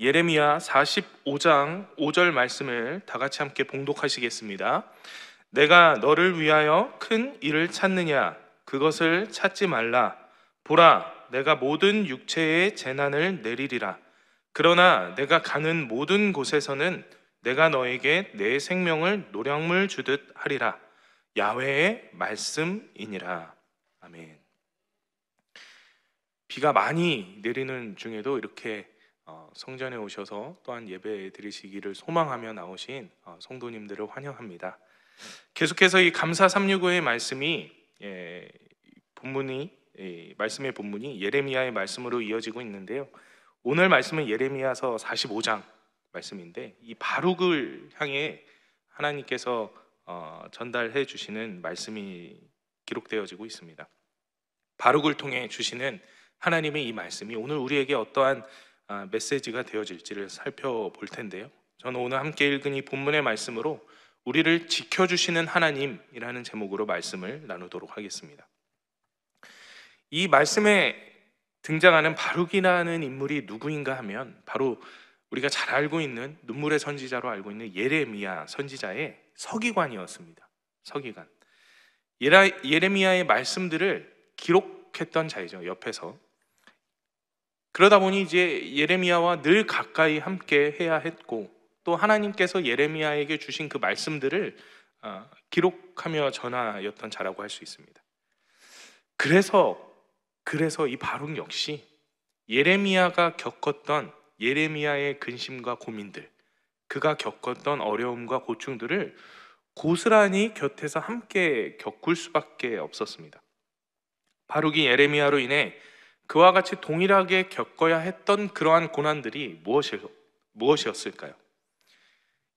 예레미야 45장 5절 말씀을 다 같이 함께 봉독하시겠습니다. 내가 너를 위하여 큰 일을 찾느냐 그것을 찾지 말라 보라 내가 모든 육체의 재난을 내리리라 그러나 내가 가는 모든 곳에서는 내가 너에게 내 생명을 노량물 주듯 하리라 야훼의 말씀이니라 아멘 비가 많이 내리는 중에도 이렇게 어, 성전에 오셔서 또한 예배 드리시기를 소망하며 나오신 어, 성도님들을 환영합니다. 계속해서 이 감사 365의 말씀이 예, 본문이 예, 말씀의 본문이 예레미야의 말씀으로 이어지고 있는데요. 오늘 말씀은 예레미야서 45장 말씀인데 이 바룩을 향해 하나님께서 어, 전달해 주시는 말씀이 기록되어지고 있습니다. 바룩을 통해 주시는 하나님의 이 말씀이 오늘 우리에게 어떠한 아, 메시지가 되어질지를 살펴볼 텐데요. 저는 오늘 함께 읽은 이 본문의 말씀으로 우리를 지켜주시는 하나님이라는 제목으로 말씀을 나누도록 하겠습니다. 이 말씀에 등장하는 바룩이라는 인물이 누구인가 하면 바로 우리가 잘 알고 있는 눈물의 선지자로 알고 있는 예레미야 선지자의 서기관이었습니다. 서기관. 예레미야의 말씀들을 기록했던 자이죠. 옆에서 그러다 보니 이제 예레미야와 늘 가까이 함께 해야 했고 또 하나님께서 예레미야에게 주신 그 말씀들을 어, 기록하며 전하였던 자라고 할 수 있습니다. 그래서 그래서 이 바룩 역시 예레미야가 겪었던 예레미야의 근심과 고민들, 그가 겪었던 어려움과 고충들을 고스란히 곁에서 함께 겪을 수밖에 없었습니다. 바룩이 예레미야로 인해 그와 같이 동일하게 겪어야 했던 그러한 고난들이 무엇이었을까요?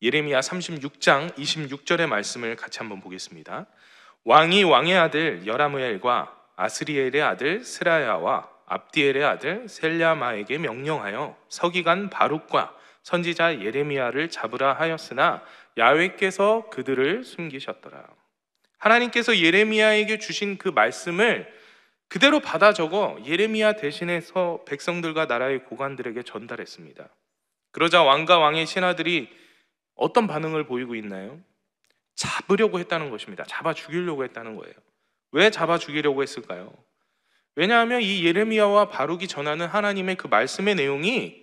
예레미야 36장 26절의 말씀을 같이 한번 보겠습니다. 왕이 왕의 아들 여라무엘과 아스리엘의 아들 스라야와 압디엘의 아들 셀야마에게 명령하여 서기관 바룩과 선지자 예레미야를 잡으라 하였으나 야외께서 그들을 숨기셨더라. 하나님께서 예레미야에게 주신 그 말씀을 그대로 받아 적어 예레미야 대신해서 백성들과 나라의 고관들에게 전달했습니다. 그러자 왕과 왕의 신하들이 어떤 반응을 보이고 있나요? 잡으려고 했다는 것입니다. 잡아 죽이려고 했다는 거예요. 왜 잡아 죽이려고 했을까요? 왜냐하면 이 예레미야와 바룩이 전하는 하나님의 그 말씀의 내용이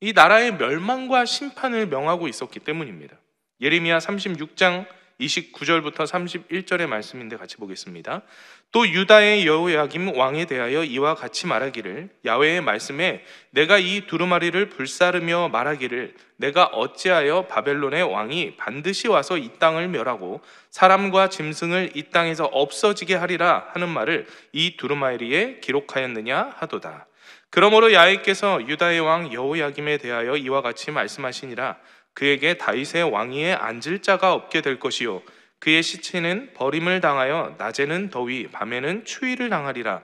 이 나라의 멸망과 심판을 명하고 있었기 때문입니다. 예레미야 36장 29절부터 31절의 말씀인데 같이 보겠습니다. 또 유다의 여호야김 왕에 대하여 이와 같이 말하기를 야외의 말씀에 내가 이 두루마리를 불사르며 말하기를 내가 어찌하여 바벨론의 왕이 반드시 와서 이 땅을 멸하고 사람과 짐승을 이 땅에서 없어지게 하리라 하는 말을 이 두루마리에 기록하였느냐 하도다. 그러므로 야외께서 유다의 왕 여호야김에 대하여 이와 같이 말씀하시니라 그에게 다윗의 왕위에 앉을 자가 없게 될 것이요 그의 시체는 버림을 당하여 낮에는 더위 밤에는 추위를 당하리라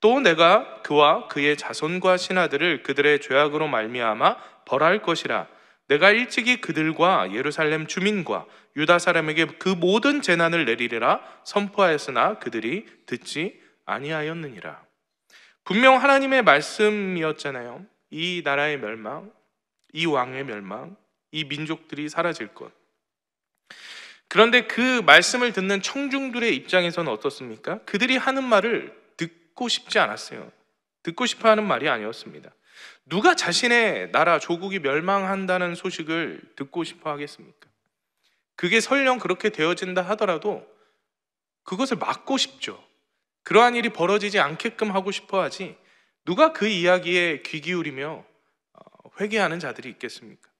또 내가 그와 그의 자손과 신하들을 그들의 죄악으로 말미암아 벌할 것이라 내가 일찍이 그들과 예루살렘 주민과 유다 사람에게 그 모든 재난을 내리리라 선포하였으나 그들이 듣지 아니하였느니라 분명 하나님의 말씀이었잖아요 이 나라의 멸망 이 왕의 멸망 이 민족들이 사라질 것. 그런데 그 말씀을 듣는 청중들의 입장에서는 어떻습니까? 그들이 하는 말을 듣고 싶지 않았어요. 듣고 싶어 하는 말이 아니었습니다. 누가 자신의 나라 조국이 멸망한다는 소식을 듣고 싶어 하겠습니까? 그게 설령 그렇게 되어진다 하더라도 그것을 막고 싶죠. 그러한 일이 벌어지지 않게끔 하고 싶어 하지 누가 그 이야기에 귀 기울이며 어, 회개하는 자들이 있겠습니까?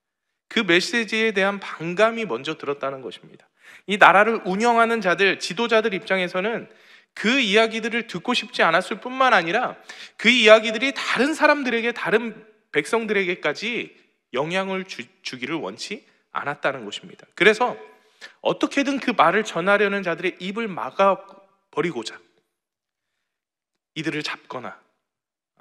그 메시지에 대한 반감이 먼저 들었다는 것입니다. 이 나라를 운영하는 자들, 지도자들 입장에서는 그 이야기들을 듣고 싶지 않았을 뿐만 아니라 그 이야기들이 다른 사람들에게, 다른 백성들에게까지 영향을 주, 주기를 원치 않았다는 것입니다. 그래서 어떻게든 그 말을 전하려는 자들의 입을 막아버리고자 이들을 잡거나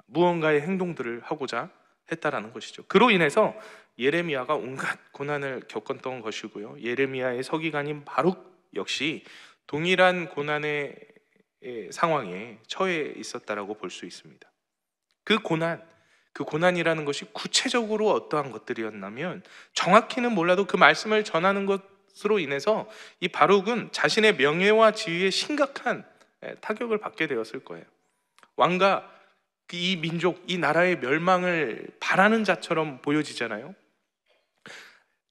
무언가의 행동들을 하고자 했다라는 것이죠. 그로 인해서 예레미야가 온갖 고난을 겪었던 것이고요. 예레미야의 서기관인 바룩 역시 동일한 고난의 상황에 처해 있었다라고 볼 수 있습니다. 그 고난, 그 고난이라는 것이 구체적으로 어떠한 것들이었냐면 정확히는 몰라도 그 말씀을 전하는 것으로 인해서 이 바룩은 자신의 명예와 지위에 심각한 타격을 받게 되었을 거예요. 왕과 그 이 민족, 이 나라의 멸망을 바라는 자처럼 보여지잖아요.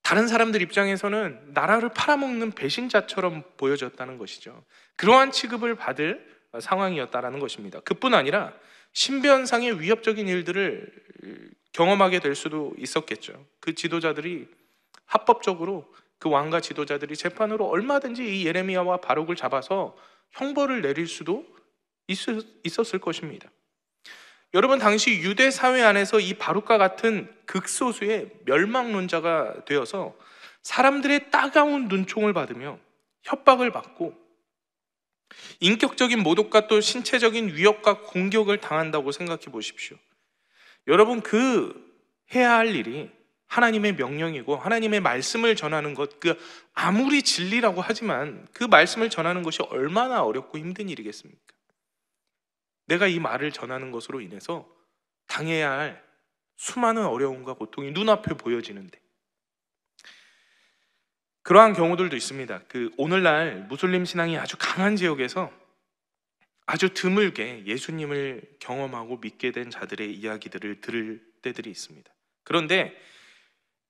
다른 사람들 입장에서는 나라를 팔아먹는 배신자처럼 보여졌다는 것이죠. 그러한 취급을 받을 상황이었다라는 것입니다. 그뿐 아니라 신변상의 위협적인 일들을 경험하게 될 수도 있었겠죠. 그 지도자들이 합법적으로 그 왕과 지도자들이 재판으로 얼마든지 이 예레미야와 바룩을 잡아서 형벌을 내릴 수도 있었을 것입니다. 여러분 당시 유대 사회 안에서 이 바룩과 같은 극소수의 멸망론자가 되어서 사람들의 따가운 눈총을 받으며 협박을 받고 인격적인 모독과 또 신체적인 위협과 공격을 당한다고 생각해 보십시오. 여러분 그 해야 할 일이 하나님의 명령이고 하나님의 말씀을 전하는 것 그 아무리 진리라고 하지만 그 말씀을 전하는 것이 얼마나 어렵고 힘든 일이겠습니까? 내가 이 말을 전하는 것으로 인해서 당해야 할 수많은 어려움과 고통이 눈앞에 보여지는데 그러한 경우들도 있습니다. 그 오늘날 무슬림 신앙이 아주 강한 지역에서 아주 드물게 예수님을 경험하고 믿게 된 자들의 이야기들을 들을 때들이 있습니다. 그런데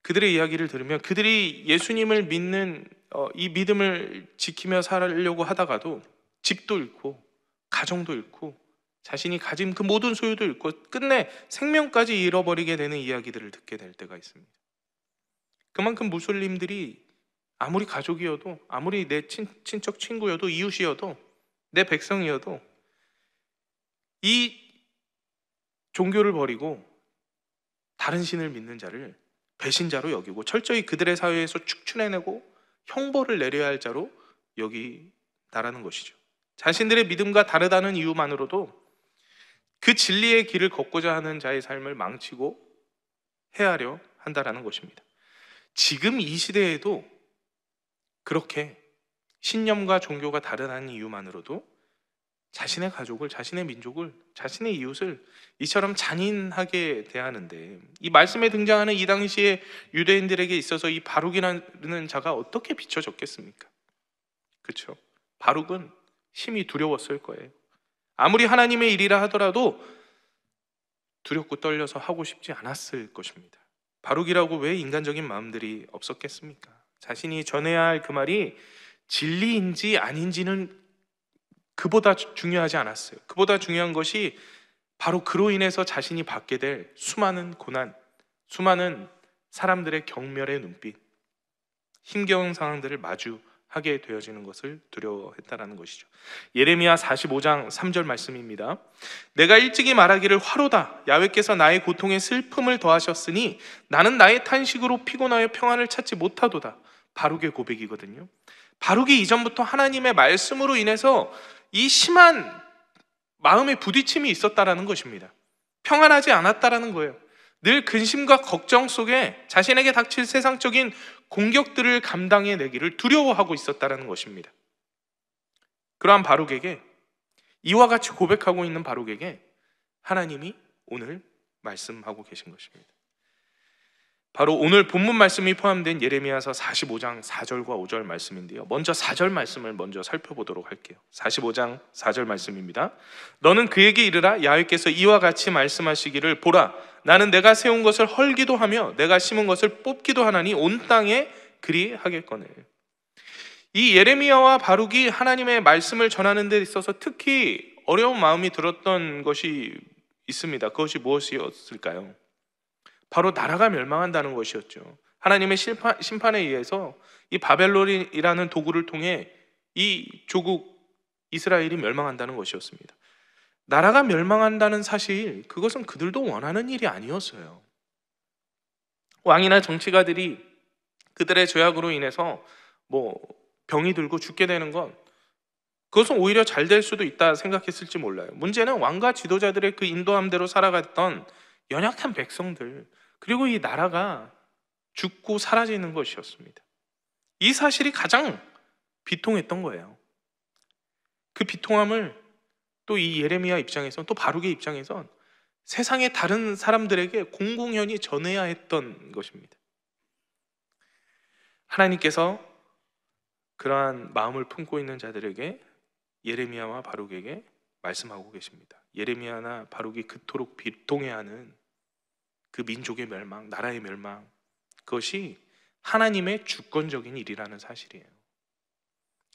그들의 이야기를 들으면 그들이 예수님을 믿는 어, 이 믿음을 지키며 살려고 하다가도 집도 잃고 가정도 잃고 자신이 가진 그 모든 소유도 잃고 끝내 생명까지 잃어버리게 되는 이야기들을 듣게 될 때가 있습니다. 그만큼 무슬림들이 아무리 가족이어도 아무리 내 친, 친척 친구여도 이웃이어도 내 백성이어도 이 종교를 버리고 다른 신을 믿는 자를 배신자로 여기고 철저히 그들의 사회에서 축출해내고 형벌을 내려야 할 자로 여기다라는 것이죠. 자신들의 믿음과 다르다는 이유만으로도 그 진리의 길을 걷고자 하는 자의 삶을 망치고 해하려 한다라는 것입니다. 지금 이 시대에도 그렇게 신념과 종교가 다르다 이유만으로도 자신의 가족을, 자신의 민족을, 자신의 이웃을 이처럼 잔인하게 대하는데 이 말씀에 등장하는 이 당시의 유대인들에게 있어서 이 바룩이라는 자가 어떻게 비춰졌겠습니까? 그렇죠. 바룩은 심히 두려웠을 거예요. 아무리 하나님의 일이라 하더라도 두렵고 떨려서 하고 싶지 않았을 것입니다. 바룩이라고 왜 인간적인 마음들이 없었겠습니까? 자신이 전해야 할 그 말이 진리인지 아닌지는 그보다 중요하지 않았어요. 그보다 중요한 것이 바로 그로 인해서 자신이 받게 될 수많은 고난, 수많은 사람들의 경멸의 눈빛, 힘겨운 상황들을 마주 하게 되어지는 것을 두려워했다라는 것이죠. 예레미야 45장 3절 말씀입니다. 내가 일찍이 말하기를 화로다. 야외께서 나의 고통에 슬픔을 더하셨으니 나는 나의 탄식으로 피곤하여 평안을 찾지 못하도다. 바룩의 고백이거든요. 바룩이 이전부터 하나님의 말씀으로 인해서 이 심한 마음의 부딪힘이 있었다라는 것입니다. 평안하지 않았다라는 거예요. 늘 근심과 걱정 속에 자신에게 닥칠 세상적인 공격들을 감당해 내기를 두려워하고 있었다라는 것입니다. 그러한 바룩에게 이와 같이 고백하고 있는 바룩에게 하나님이 오늘 말씀하고 계신 것입니다. 바로 오늘 본문 말씀이 포함된 예레미야서 45장 4절과 5절 말씀인데요. 먼저 4절 말씀을 먼저 살펴보도록 할게요. 45장 4절 말씀입니다. 너는 그에게 이르라 야훼께서 이와 같이 말씀하시기를 보라 나는 내가 세운 것을 헐기도 하며 내가 심은 것을 뽑기도 하나니 온 땅에 그리 하겠거늘. 이 예레미야와 바룩이 하나님의 말씀을 전하는 데 있어서 특히 어려운 마음이 들었던 것이 있습니다. 그것이 무엇이었을까요? 바로 나라가 멸망한다는 것이었죠. 하나님의 심판에 의해서 이 바벨론이라는 도구를 통해 이 조국 이스라엘이 멸망한다는 것이었습니다. 나라가 멸망한다는 사실, 그것은 그들도 원하는 일이 아니었어요. 왕이나 정치가들이 그들의 죄악으로 인해서 뭐 병이 들고 죽게 되는 건 그것은 오히려 잘 될 수도 있다 생각했을지 몰라요. 문제는 왕과 지도자들의 그 인도함대로 살아갔던 연약한 백성들, 그리고 이 나라가 죽고 사라지는 것이었습니다. 이 사실이 가장 비통했던 거예요. 그 비통함을 또 이 예레미야 입장에선 또 바룩의 입장에선 세상의 다른 사람들에게 공공연히 전해야 했던 것입니다. 하나님께서 그러한 마음을 품고 있는 자들에게 예레미야와 바룩에게 말씀하고 계십니다. 예레미야나 바룩이 그토록 비통해하는 그 민족의 멸망, 나라의 멸망 그것이 하나님의 주권적인 일이라는 사실이에요.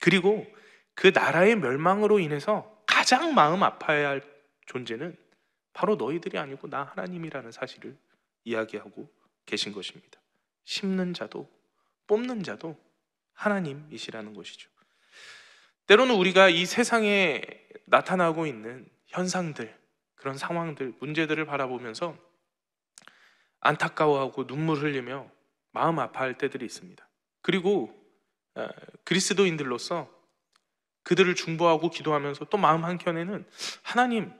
그리고 그 나라의 멸망으로 인해서 가장 마음 아파야 할 존재는 바로 너희들이 아니고 나 하나님이라는 사실을 이야기하고 계신 것입니다. 심는 자도 뽑는 자도 하나님이시라는 것이죠. 때로는 우리가 이 세상에 나타나고 있는 현상들, 그런 상황들, 문제들을 바라보면서 안타까워하고 눈물 흘리며 마음 아파할 때들이 있습니다. 그리고 어, 그리스도인들로서 그들을 중보하고 기도하면서 또 마음 한켠에는 하나님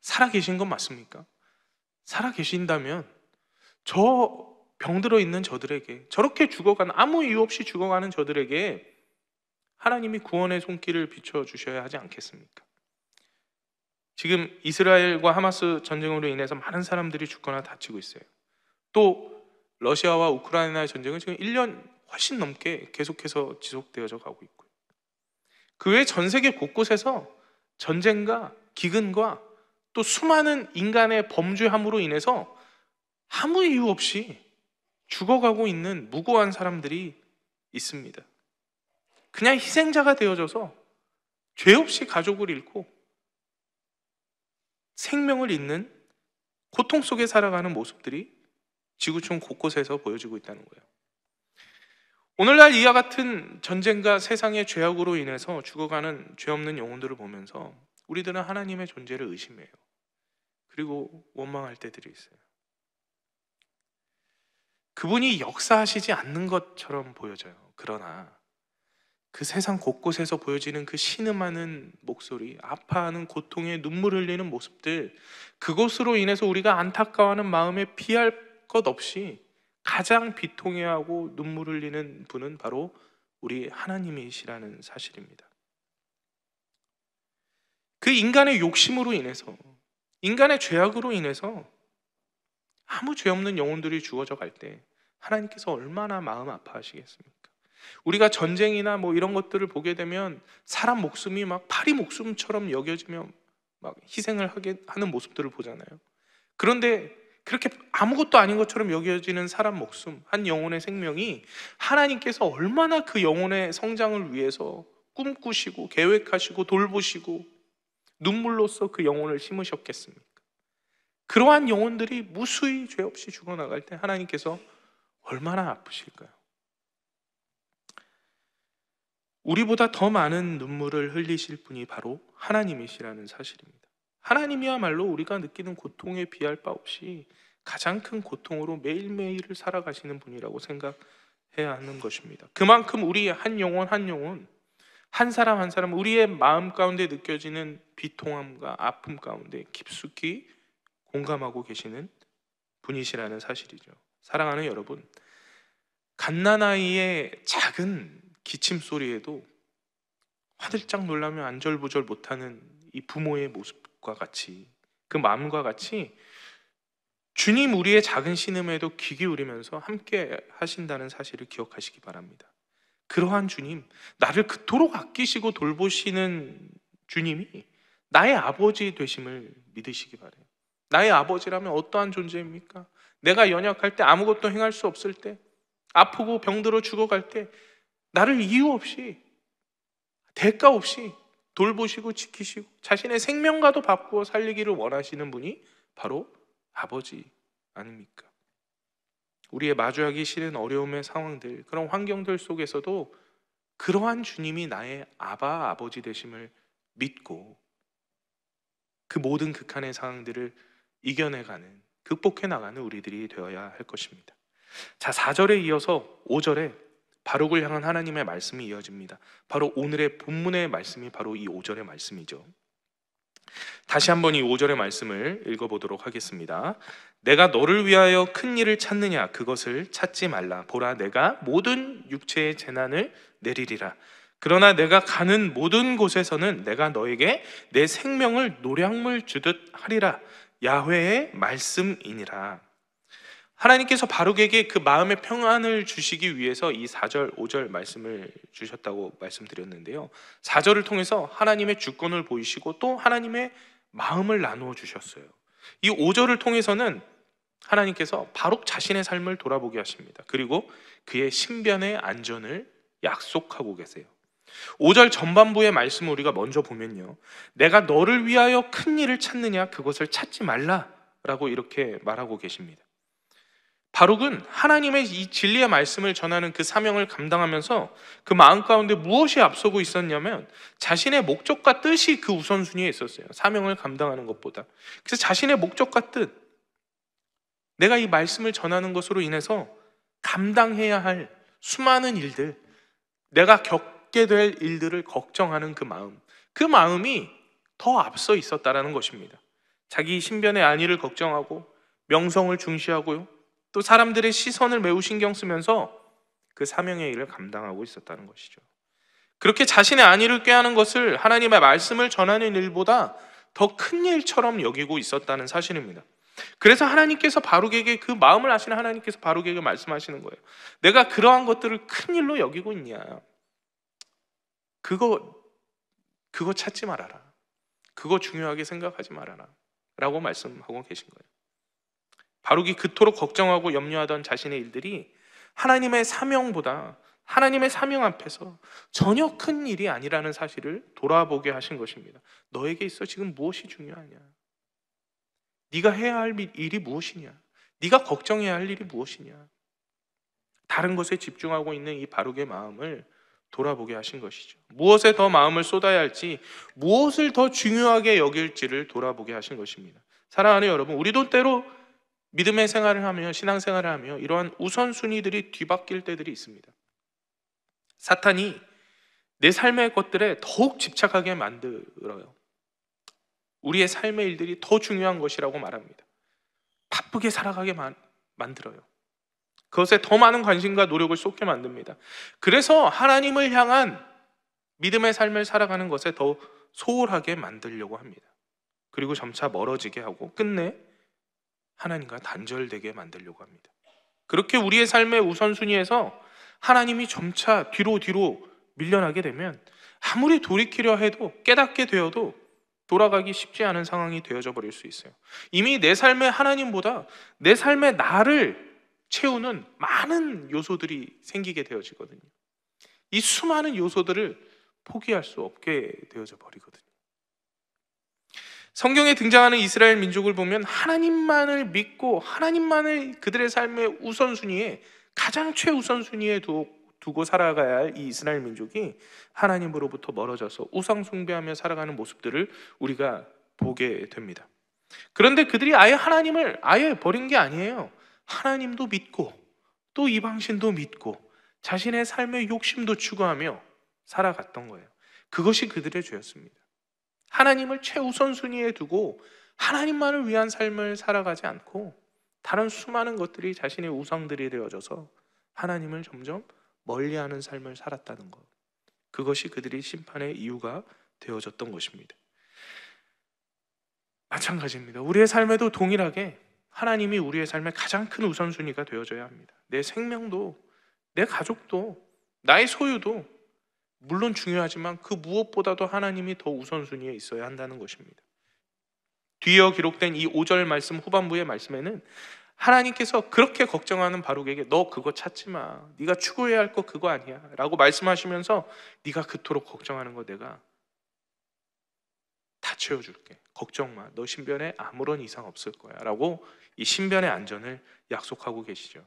살아계신 건 맞습니까? 살아계신다면 저 병들어 있는 저들에게 저렇게 죽어가는 아무 이유 없이 죽어가는 저들에게 하나님이 구원의 손길을 비춰 주셔야 하지 않겠습니까? 지금 이스라엘과 하마스 전쟁으로 인해서 많은 사람들이 죽거나 다치고 있어요. 또 러시아와 우크라이나의 전쟁은 지금 1년 훨씬 넘게 계속해서 지속되어져 가고 있고요. 그 외 전 세계 곳곳에서 전쟁과 기근과 또 수많은 인간의 범죄함으로 인해서 아무 이유 없이 죽어가고 있는 무고한 사람들이 있습니다. 그냥 희생자가 되어져서 죄 없이 가족을 잃고 생명을 잇는 고통 속에 살아가는 모습들이 지구촌 곳곳에서 보여지고 있다는 거예요. 오늘날 이와 같은 전쟁과 세상의 죄악으로 인해서 죽어가는 죄 없는 영혼들을 보면서 우리들은 하나님의 존재를 의심해요. 그리고 원망할 때들이 있어요. 그분이 역사하시지 않는 것처럼 보여져요. 그러나 그 세상 곳곳에서 보여지는 그 신음하는 목소리, 아파하는 고통에 눈물 흘리는 모습들, 그곳으로 인해서 우리가 안타까워하는 마음에 피할 것 없이 가장 비통해하고 눈물 흘리는 분은 바로 우리 하나님이시라는 사실입니다. 그 인간의 욕심으로 인해서, 인간의 죄악으로 인해서 아무 죄 없는 영혼들이 죽어져 갈 때 하나님께서 얼마나 마음 아파하시겠습니까? 우리가 전쟁이나 뭐 이런 것들을 보게 되면 사람 목숨이 막 파리 목숨처럼 여겨지며 막 희생을 하게 하는 모습들을 보잖아요. 그런데 그렇게 아무것도 아닌 것처럼 여겨지는 사람 목숨, 한 영혼의 생명이 하나님께서 얼마나 그 영혼의 성장을 위해서 꿈꾸시고 계획하시고 돌보시고 눈물로써 그 영혼을 심으셨겠습니까? 그러한 영혼들이 무수히 죄 없이 죽어나갈 때 하나님께서 얼마나 아프실까요? 우리보다 더 많은 눈물을 흘리실 분이 바로 하나님이시라는 사실입니다. 하나님이야말로 우리가 느끼는 고통에 비할 바 없이 가장 큰 고통으로 매일매일을 살아가시는 분이라고 생각해야 하는 것입니다. 그만큼 우리 한 영혼 한 영혼 한 사람 한 사람 우리의 마음 가운데 느껴지는 비통함과 아픔 가운데 깊숙이 공감하고 계시는 분이시라는 사실이죠. 사랑하는 여러분, 갓난아이의 작은 기침 소리에도 화들짝 놀라며 안절부절 못하는 이 부모의 모습과 같이 그 마음과 같이 주님 우리의 작은 신음에도 귀 기울이면서 함께 하신다는 사실을 기억하시기 바랍니다. 그러한 주님, 나를 그토록 아끼시고 돌보시는 주님이 나의 아버지 되심을 믿으시기 바래요. 나의 아버지라면 어떠한 존재입니까? 내가 연약할 때 아무것도 행할 수 없을 때 아프고 병들어 죽어갈 때 나를 이유 없이 대가 없이 돌보시고 지키시고 자신의 생명과도 바꾸어 살리기를 원하시는 분이 바로 아버지 아닙니까? 우리의 마주하기 싫은 어려움의 상황들, 그런 환경들 속에서도 그러한 주님이 나의 아바 아버지 되심을 믿고 그 모든 극한의 상황들을 이겨내가는 극복해 나가는 우리들이 되어야 할 것입니다. 자, 4절에 이어서 5절에 바룩을 향한 하나님의 말씀이 이어집니다. 바로 오늘의 본문의 말씀이 바로 이 5절의 말씀이죠. 다시 한번 이 5절의 말씀을 읽어보도록 하겠습니다. 내가 너를 위하여 큰 일을 찾느냐 그것을 찾지 말라 보라 내가 모든 육체의 재난을 내리리라 그러나 내가 가는 모든 곳에서는 내가 너에게 내 생명을 노량물 주듯 하리라 야훼의 말씀이니라 하나님께서 바룩에게 그 마음의 평안을 주시기 위해서 이 4절, 5절 말씀을 주셨다고 말씀드렸는데요. 4절을 통해서 하나님의 주권을 보이시고 또 하나님의 마음을 나누어 주셨어요. 이 5절을 통해서는 하나님께서 바룩 자신의 삶을 돌아보게 하십니다. 그리고 그의 신변의 안전을 약속하고 계세요. 5절 전반부의 말씀을 우리가 먼저 보면요. 내가 너를 위하여 큰 일을 찾느냐 그것을 찾지 말라라고 이렇게 말하고 계십니다. 바룩은 하나님의 이 진리의 말씀을 전하는 그 사명을 감당하면서 그 마음 가운데 무엇이 앞서고 있었냐면 자신의 목적과 뜻이 그 우선순위에 있었어요. 사명을 감당하는 것보다. 그래서 자신의 목적과 뜻, 내가 이 말씀을 전하는 것으로 인해서 감당해야 할 수많은 일들, 내가 겪게 될 일들을 걱정하는 그 마음, 그 마음이 더 앞서 있었다라는 것입니다. 자기 신변의 안위를 걱정하고 명성을 중시하고요. 또 사람들의 시선을 매우 신경 쓰면서 그 사명의 일을 감당하고 있었다는 것이죠. 그렇게 자신의 안위를 꾀하는 것을 하나님의 말씀을 전하는 일보다 더 큰 일처럼 여기고 있었다는 사실입니다. 그래서 하나님께서 바룩에게 그 마음을 아시는 하나님께서 바룩에게 말씀하시는 거예요. 내가 그러한 것들을 큰 일로 여기고 있냐? 그거 그거 찾지 말아라. 그거 중요하게 생각하지 말아라. 라고 말씀하고 계신 거예요. 바룩이 그토록 걱정하고 염려하던 자신의 일들이 하나님의 사명보다 하나님의 사명 앞에서 전혀 큰 일이 아니라는 사실을 돌아보게 하신 것입니다. 너에게 있어 지금 무엇이 중요하냐? 네가 해야 할 일이 무엇이냐? 네가 걱정해야 할 일이 무엇이냐? 다른 것에 집중하고 있는 이 바룩의 마음을 돌아보게 하신 것이죠. 무엇에 더 마음을 쏟아야 할지, 무엇을 더 중요하게 여길지를 돌아보게 하신 것입니다. 사랑하는 여러분, 우리도 때로 믿음의 생활을 하며 신앙생활을 하며 이러한 우선순위들이 뒤바뀔 때들이 있습니다. 사탄이 내 삶의 것들에 더욱 집착하게 만들어요. 우리의 삶의 일들이 더 중요한 것이라고 말합니다. 바쁘게 살아가게 만, 만들어요. 그것에 더 많은 관심과 노력을 쏟게 만듭니다. 그래서 하나님을 향한 믿음의 삶을 살아가는 것에 더 소홀하게 만들려고 합니다. 그리고 점차 멀어지게 하고 끝내 하나님과 단절되게 만들려고 합니다. 그렇게 우리의 삶의 우선순위에서 하나님이 점차 뒤로 뒤로 밀려나게 되면 아무리 돌이키려 해도 깨닫게 되어도 돌아가기 쉽지 않은 상황이 되어져 버릴 수 있어요. 이미 내 삶의 하나님보다 내 삶의 나를 채우는 많은 요소들이 생기게 되어지거든요. 이 수많은 요소들을 포기할 수 없게 되어져 버리거든요. 성경에 등장하는 이스라엘 민족을 보면 하나님만을 믿고 하나님만을 그들의 삶의 우선순위에 가장 최우선순위에 두, 고 살아가야 할 이 이스라엘 민족이 하나님으로부터 멀어져서 우상 숭배하며 살아가는 모습들을 우리가 보게 됩니다. 그런데 그들이 아예 하나님을 아예 버린 게 아니에요. 하나님도 믿고 또 이방신도 믿고 자신의 삶의 욕심도 추구하며 살아갔던 거예요. 그것이 그들의 죄였습니다. 하나님을 최우선순위에 두고 하나님만을 위한 삶을 살아가지 않고 다른 수많은 것들이 자신의 우상들이 되어져서 하나님을 점점 멀리하는 삶을 살았다는 것. 그것이 그들이 심판의 이유가 되어졌던 것입니다. 마찬가지입니다. 우리의 삶에도 동일하게 하나님이 우리의 삶의 가장 큰 우선순위가 되어져야 합니다. 내 생명도, 내 가족도, 나의 소유도, 물론 중요하지만 그 무엇보다도 하나님이 더 우선순위에 있어야 한다는 것입니다. 뒤어 기록된 이 5절 말씀 후반부의 말씀에는 하나님께서 그렇게 걱정하는 바룩에게 너 그거 찾지 마. 네가 추구해야 할 거 그거 아니야. 라고 말씀하시면서 네가 그토록 걱정하는 거 내가 다 채워줄게. 걱정 마. 너 신변에 아무런 이상 없을 거야. 라고 이 신변의 안전을 약속하고 계시죠.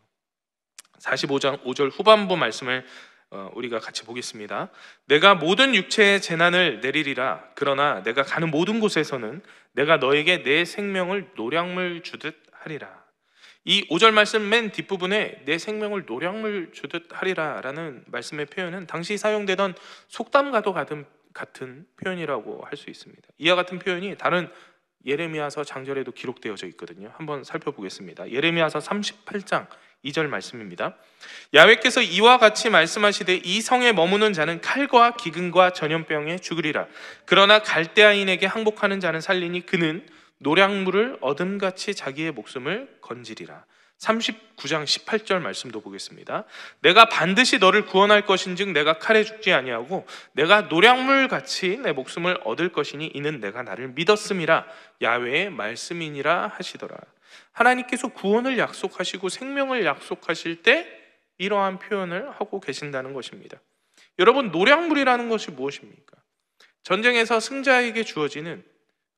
45장 5절 후반부 말씀을 어, 우리가 같이 보겠습니다. 내가 모든 육체의 재난을 내리리라. 그러나 내가 가는 모든 곳에서는 내가 너에게 내 생명을 노량물 주듯 하리라. 이 5절 말씀 맨 뒷부분에 내 생명을 노량물 주듯 하리라 라는 말씀의 표현은 당시 사용되던 속담과도 같은, 같은 표현이라고 할 수 있습니다. 이와 같은 표현이 다른 예레미야서 장절에도 기록되어져 있거든요. 한번 살펴보겠습니다. 예레미야서 38장 2절 말씀입니다. 야외께서 이와 같이 말씀하시되 이 성에 머무는 자는 칼과 기근과 전염병에 죽으리라. 그러나 갈대아인에게 항복하는 자는 살리니 그는 노량물을 얻음같이 자기의 목숨을 건지리라. 39장 18절 말씀도 보겠습니다. 내가 반드시 너를 구원할 것인즉 내가 칼에 죽지 아니하고 내가 노량물 같이 내 목숨을 얻을 것이니 이는 내가 나를 믿었음이라 야외의 말씀이니라 하시더라. 하나님께서 구원을 약속하시고 생명을 약속하실 때 이러한 표현을 하고 계신다는 것입니다. 여러분 노량물이라는 것이 무엇입니까? 전쟁에서 승자에게 주어지는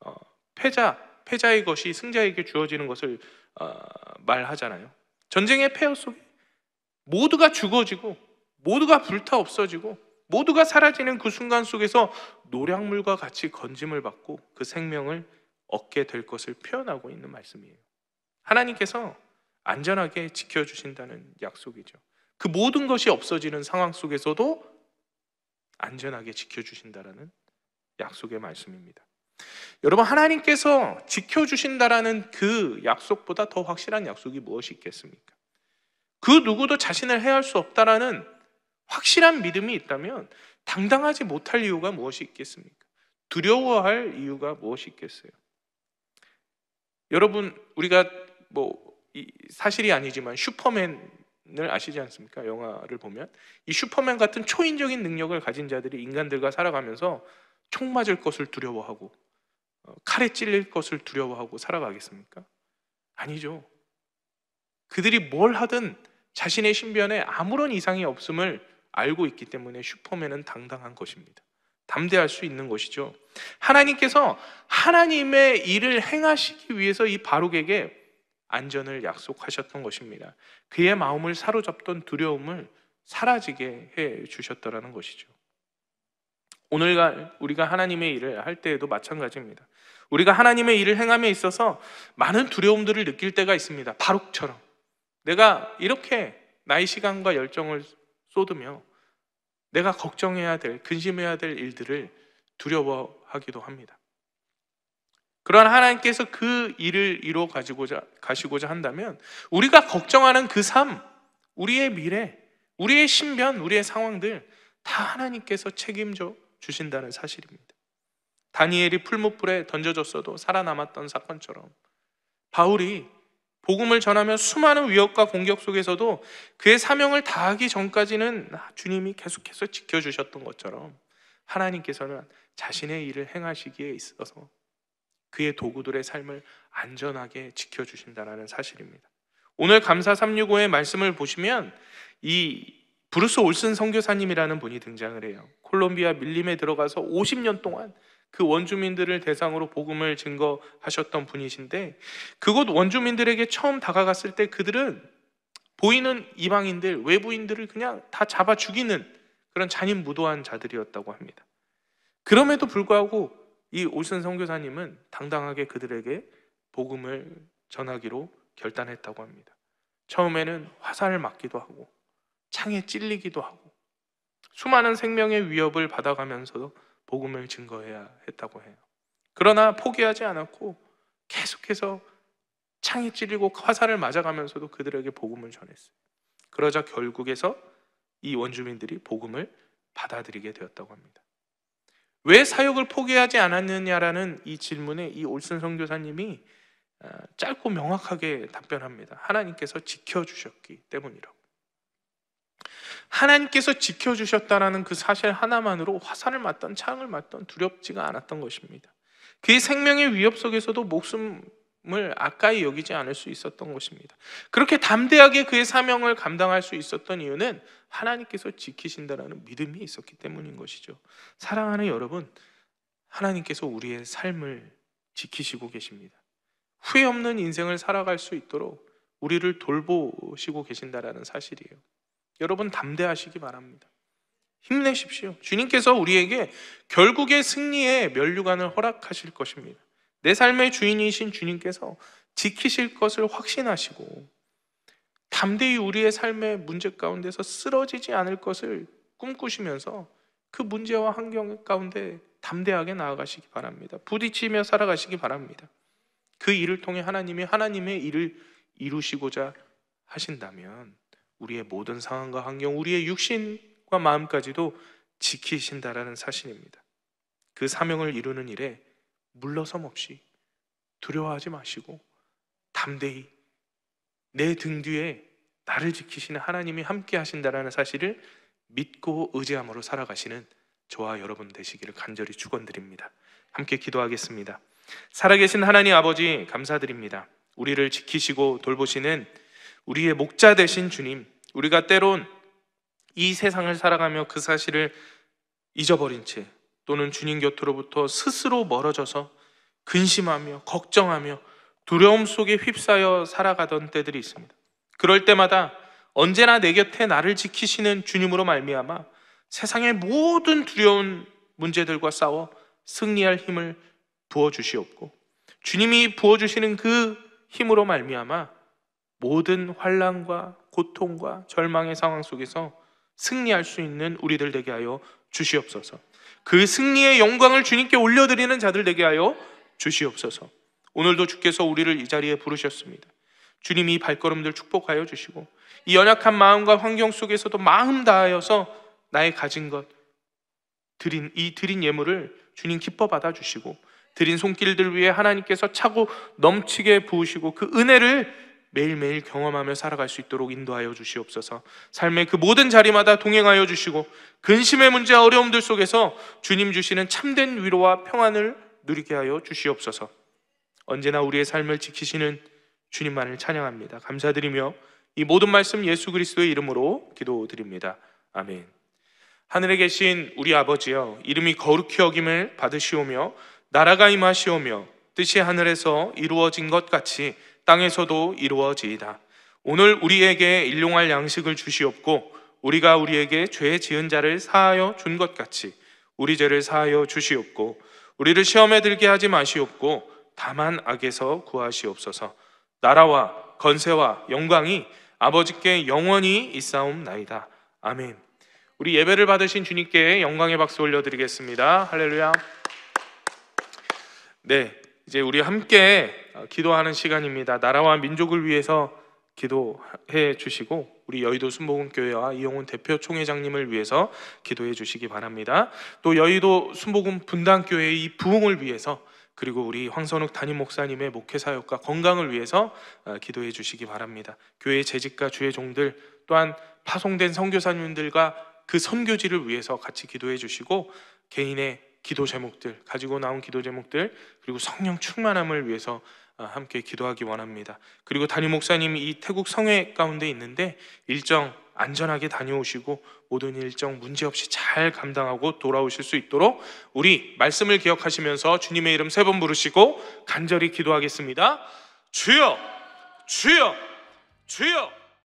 어, 패자 패자의 것이 승자에게 주어지는 것을 어, 말하잖아요. 전쟁의 폐허 속에 모두가 죽어지고 모두가 불타 없어지고 모두가 사라지는 그 순간 속에서 노량물과 같이 건짐을 받고 그 생명을 얻게 될 것을 표현하고 있는 말씀이에요. 하나님께서 안전하게 지켜주신다는 약속이죠. 그 모든 것이 없어지는 상황 속에서도 안전하게 지켜주신다라는 약속의 말씀입니다. 여러분, 하나님께서 지켜주신다라는 그 약속보다 더 확실한 약속이 무엇이 있겠습니까? 그 누구도 자신을 해할 수 없다라는 확실한 믿음이 있다면 당당하지 못할 이유가 무엇이 있겠습니까? 두려워할 이유가 무엇이 있겠어요? 여러분, 우리가 뭐 사실이 아니지만 슈퍼맨을 아시지 않습니까? 영화를 보면 이 슈퍼맨 같은 초인적인 능력을 가진 자들이 인간들과 살아가면서 총 맞을 것을 두려워하고 어, 칼에 찔릴 것을 두려워하고 살아가겠습니까? 아니죠. 그들이 뭘 하든 자신의 신변에 아무런 이상이 없음을 알고 있기 때문에 슈퍼맨은 당당한 것입니다. 담대할 수 있는 것이죠. 하나님께서 하나님의 일을 행하시기 위해서 이 바룩에게 안전을 약속하셨던 것입니다. 그의 마음을 사로잡던 두려움을 사라지게 해 주셨더라는 것이죠. 오늘 우리가 하나님의 일을 할 때에도 마찬가지입니다. 우리가 하나님의 일을 행함에 있어서 많은 두려움들을 느낄 때가 있습니다. 바룩처럼. 내가 이렇게 나의 시간과 열정을 쏟으며 내가 걱정해야 될, 근심해야 될 일들을 두려워하기도 합니다. 그러한 하나님께서 그 일을 이루 가지고자 가시고자 한다면 우리가 걱정하는 그 삶, 우리의 미래, 우리의 신변, 우리의 상황들 다 하나님께서 책임져 주신다는 사실입니다. 다니엘이 풀무불에 던져졌어도 살아남았던 사건처럼 바울이 복음을 전하며 수많은 위협과 공격 속에서도 그의 사명을 다하기 전까지는 주님이 계속해서 지켜주셨던 것처럼 하나님께서는 자신의 일을 행하시기에 있어서 그의 도구들의 삶을 안전하게 지켜주신다라는 사실입니다. 오늘 감사 365의 말씀을 보시면 이 브루스 올슨 선교사님이라는 분이 등장을 해요. 콜롬비아 밀림에 들어가서 50년 동안 그 원주민들을 대상으로 복음을 증거하셨던 분이신데 그곳 원주민들에게 처음 다가갔을 때 그들은 보이는 이방인들, 외부인들을 그냥 다 잡아 죽이는 그런 잔인 무도한 자들이었다고 합니다. 그럼에도 불구하고 이오슨 선교사님은 당당하게 그들에게 복음을 전하기로 결단했다고 합니다. 처음에는 화살을 맞기도 하고 창에 찔리기도 하고 수많은 생명의 위협을 받아가면서 도 복음을 증거해야 했다고 해요. 그러나 포기하지 않았고 계속해서 창에 찔리고 화살을 맞아가면서도 그들에게 복음을 전했어요. 그러자 결국에서 이 원주민들이 복음을 받아들이게 되었다고 합니다. 왜 사역을 포기하지 않았느냐라는 이 질문에 이 올슨 선교사님이 어, 짧고 명확하게 답변합니다. 하나님께서 지켜주셨기 때문이라고. 하나님께서 지켜주셨다라는 그 사실 하나만으로 화살을 맞던 창을 맞던 두렵지가 않았던 것입니다. 그의 생명의 위협 속에서도 목숨 을 아까이 여기지 않을 수 있었던 것입니다. 그렇게 담대하게 그의 사명을 감당할 수 있었던 이유는 하나님께서 지키신다라는 믿음이 있었기 때문인 것이죠. 사랑하는 여러분, 하나님께서 우리의 삶을 지키시고 계십니다. 후회 없는 인생을 살아갈 수 있도록 우리를 돌보시고 계신다라는 사실이에요. 여러분 담대하시기 바랍니다. 힘내십시오. 주님께서 우리에게 결국의 승리의 면류관을 허락하실 것입니다. 내 삶의 주인이신 주님께서 지키실 것을 확신하시고 담대히 우리의 삶의 문제 가운데서 쓰러지지 않을 것을 꿈꾸시면서 그 문제와 환경 가운데 담대하게 나아가시기 바랍니다. 부딪히며 살아가시기 바랍니다. 그 일을 통해 하나님이 하나님의 일을 이루시고자 하신다면 우리의 모든 상황과 환경, 우리의 육신과 마음까지도 지키신다라는 사실입니다. 그 사명을 이루는 일에 물러섬 없이 두려워하지 마시고 담대히 내 등 뒤에 나를 지키시는 하나님이 함께 하신다라는 사실을 믿고 의지함으로 살아가시는 저와 여러분 되시기를 간절히 축원드립니다. 함께 기도하겠습니다. 살아계신 하나님 아버지 감사드립니다. 우리를 지키시고 돌보시는 우리의 목자 되신 주님, 우리가 때론 이 세상을 살아가며 그 사실을 잊어버린 채 또는 주님 곁으로부터 스스로 멀어져서 근심하며 걱정하며 두려움 속에 휩싸여 살아가던 때들이 있습니다. 그럴 때마다 언제나 내 곁에 나를 지키시는 주님으로 말미암아 세상의 모든 두려운 문제들과 싸워 승리할 힘을 부어 주시옵고 주님이 부어 주시는 그 힘으로 말미암아 모든 환란과 고통과 절망의 상황 속에서 승리할 수 있는 우리들 되게 하여 주시옵소서. 그 승리의 영광을 주님께 올려드리는 자들 되게 하여 주시옵소서. 오늘도 주께서 우리를 이 자리에 부르셨습니다. 주님이 발걸음들 축복하여 주시고 이 연약한 마음과 환경 속에서도 마음 다하여서 나의 가진 것 드린 이 드린 예물을 주님 기뻐 받아 주시고 드린 손길들 위해 하나님께서 차고 넘치게 부으시고 그 은혜를 매일매일 경험하며 살아갈 수 있도록 인도하여 주시옵소서. 삶의 그 모든 자리마다 동행하여 주시고 근심의 문제와 어려움들 속에서 주님 주시는 참된 위로와 평안을 누리게 하여 주시옵소서. 언제나 우리의 삶을 지키시는 주님만을 찬양합니다. 감사드리며 이 모든 말씀 예수 그리스도의 이름으로 기도드립니다. 아멘. 하늘에 계신 우리 아버지여 이름이 거룩히 여김을 받으시오며 나라가 임하시오며 뜻이 하늘에서 이루어진 것 같이 땅에서도 이루어지이다. 오늘 우리에게 일용할 양식을 주시옵고 우리가 우리에게 죄 지은 자를 사하여 준 것 같이 우리 죄를 사하여 주시옵고 우리를 시험에 들게 하지 마시옵고 다만 악에서 구하시옵소서. 나라와 건세와 영광이 아버지께 영원히 있사옵나이다. 아멘. 우리 예배를 받으신 주님께 영광의 박수 올려드리겠습니다. 할렐루야. 네, 이제 우리 함께 기도하는 시간입니다. 나라와 민족을 위해서 기도해 주시고 우리 여의도 순복음교회와 이용훈 대표 총회장님을 위해서 기도해 주시기 바랍니다. 또 여의도 순복음 분당교회의 이 부흥을 위해서 그리고 우리 황선욱 담임 목사님의 목회 사역과 건강을 위해서 어, 기도해 주시기 바랍니다. 교회 재직과 주의 종들 또한 파송된 선교사님들과 그 선교지를 위해서 같이 기도해 주시고 개인의 기도 제목들 가지고 나온 기도 제목들 그리고 성령 충만함을 위해서 어, 함께 기도하기 원합니다. 그리고 담임 목사님이 이 태국 성회 가운데 있는데 일정 안전하게 다녀오시고 모든 일정 문제없이 잘 감당하고 돌아오실 수 있도록 우리 말씀을 기억하시면서 주님의 이름 세 번 부르시고 간절히 기도하겠습니다. 주여! 주여! 주여!